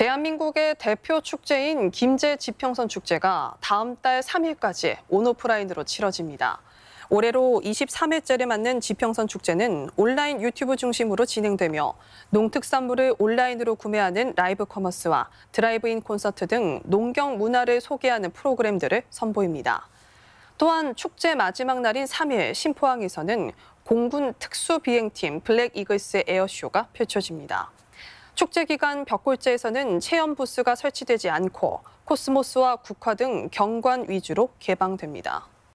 대한민국의 대표 축제인 김제 지평선 축제가 다음 달 3일까지 온오프라인으로 치러집니다. 올해로 23회째를 맞는 지평선 축제는 온라인 유튜브 중심으로 진행되며 농특산물을 온라인으로 구매하는 라이브 커머스와 드라이브인 콘서트 등 농경 문화를 소개하는 프로그램들을 선보입니다. 또한 축제 마지막 날인 3일 심포항에서는 공군 특수비행팀 블랙이글스 에어쇼가 펼쳐집니다. 축제 기간 벽골제에서는 체험 부스가 설치되지 않고 코스모스와 국화 등 경관 위주로 개방됩니다.